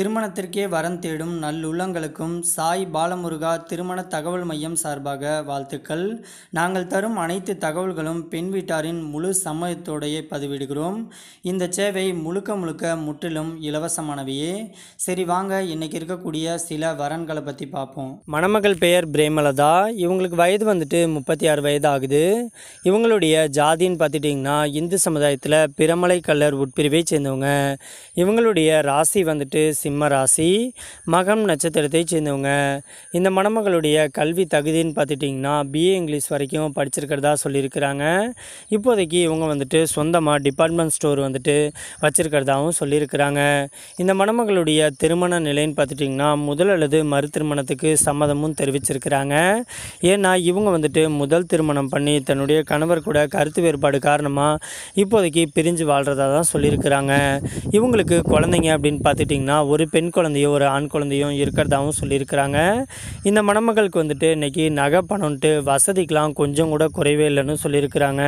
திருமணத்திற்கே வரம் தேடும் நல்லுள்ளங்களுக்கும் சாய் பாலமுருகா திருமண தகவல் மையம் சார்பாக வாழ்த்துக்கள் நாங்கள் தரும் அனைத்து தகவல்களும் பெண் வீட்டாரின் முழு சம்மதத்தோடையே பதிவிடுகிறோம் இந்த சேவை முழுக்க முழுக்க முற்றிலும் இலவசமானவையே சரி வாங்க இன்னைக்கு இருக்கக்கூடிய சில வரன்களை பற்றி பார்ப்போம் மணமகள் பெயர் பிரேமலதா இவங்களுக்கு வயது வந்துட்டு முப்பத்தி ஆறு வயது ஆகுது இவங்களுடைய ஜாதின்னு பார்த்துட்டிங்கன்னா இந்து சமுதாயத்தில் பிரமலை கல்லர் உட்பிரிவை சேர்ந்தவங்க இவங்களுடைய ராசி வந்துட்டு சிம்ம ராசி மகம் நட்சத்திரத்தை சேர்ந்தவங்க இந்த மணமகளுடைய கல்வி தகுதின்னு பார்த்துட்டிங்கன்னா பிஏ இங்கிலீஷ் வரைக்கும் படிச்சிருக்கிறதா சொல்லியிருக்கிறாங்க இப்போதைக்கு இவங்க வந்துட்டு சொந்தமாக டிபார்ட்மெண்ட் ஸ்டோர் வந்துட்டு வச்சுருக்கிறதாகவும் சொல்லியிருக்கிறாங்க இந்த மணமகளுடைய திருமண நிலைன்னு பார்த்துட்டிங்கன்னா முதல் அல்லது மறு திருமணத்துக்கு சம்மதமும் தெரிவிச்சிருக்கிறாங்க ஏன்னா இவங்க வந்துட்டு முதல் திருமணம் பண்ணி தன்னுடைய கணவர் கூட கருத்து வேறுபாடு காரணமாக இப்போதைக்கு பிரிஞ்சு வாழ்கிறதா தான் சொல்லியிருக்கிறாங்க இவங்களுக்கு குழந்தைங்க அப்படின்னு பார்த்துட்டிங்கன்னா ஒரு ஒரு பெண் குழந்தையோ ஒரு ஆண் குழந்தையும் இருக்கிறதாகவும் சொல்லியிருக்கிறாங்க இந்த மணமகளுக்கு வந்துட்டு இன்றைக்கி நகை பணம்ட்டு வசதிக்கெலாம் கொஞ்சம் கூட குறைவே இல்லைன்னு சொல்லியிருக்கிறாங்க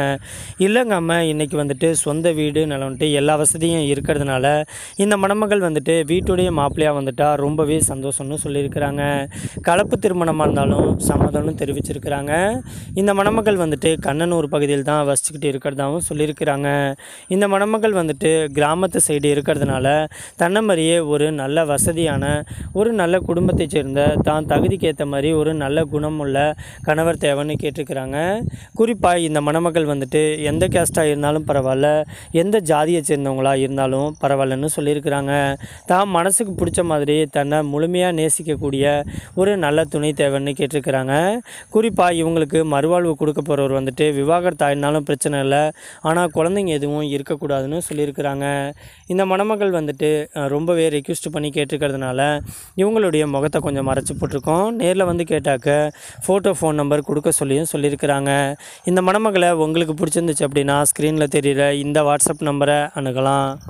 இல்லைங்க அம்மா இன்றைக்கி வந்துட்டு சொந்த வீடு நிலம்ட்டு எல்லா வசதியும் இருக்கிறதுனால இந்த மணமகள் வந்துட்டு வீட்டுடைய மாப்பிள்ளையாக வந்துட்டால் ரொம்பவே சந்தோஷம்னு சொல்லியிருக்கிறாங்க கலப்பு திருமணமாக இருந்தாலும் சம்மதம்னு தெரிவிச்சிருக்கிறாங்க இந்த மணமகள் வந்துட்டு கண்ணனூர் பகுதியில் தான் வசிச்சுக்கிட்டு இருக்கிறதாகவும் சொல்லியிருக்கிறாங்க இந்த மணமகள் வந்துட்டு கிராமத்து சைடு இருக்கிறதுனால தன்னை மாதிரியே ஒரு நல்ல வசதியான ஒரு நல்ல குடும்பத்தைச் சேர்ந்த தான் தகுதிக்கு ஏற்ற மாதிரி ஒரு நல்ல குணம் உள்ள கணவர் தேவைன்னு கேட்டிருக்கிறாங்க குறிப்பாக இந்த மணமக்கள் வந்துட்டு எந்த கேஸ்ட்டாக இருந்தாலும் பரவாயில்ல எந்த ஜாதியை சேர்ந்தவங்களாக இருந்தாலும் பரவாயில்லன்னு சொல்லியிருக்கிறாங்க தான் மனசுக்கு பிடிச்ச மாதிரி தன்னை முழுமையாக நேசிக்கக்கூடிய ஒரு நல்ல துணை தேவைன்னு கேட்டிருக்கிறாங்க குறிப்பாக இவங்களுக்கு மறுவாழ்வு கொடுக்க போகிறவர் வந்துட்டு விவாகரத்தாயினாலும் பிரச்சனை இல்லை ஆனால் குழந்தைங்க எதுவும் இருக்கக்கூடாதுன்னு சொல்லியிருக்கிறாங்க இந்த மணமகள் வந்துட்டு ரொம்பவே ரெக்யூஸ்ட் ரிக்வெஸ்ட் பண்ணி கேட்டிருக்கிறதுனால இவங்களுடைய முகத்தை கொஞ்சம் மறைச்சி போட்டிருக்கோம் நேரில் வந்து கேட்டாக்க ஃபோட்டோ ஃபோன் நம்பர் கொடுக்க சொல்லியும் சொல்லியிருக்கிறாங்க இந்த மணமகளை உங்களுக்கு பிடிச்சிருந்துச்சு அப்படின்னா ஸ்க்ரீனில் தெரிகிற இந்த வாட்ஸ்அப் நம்பரை அணுகலாம்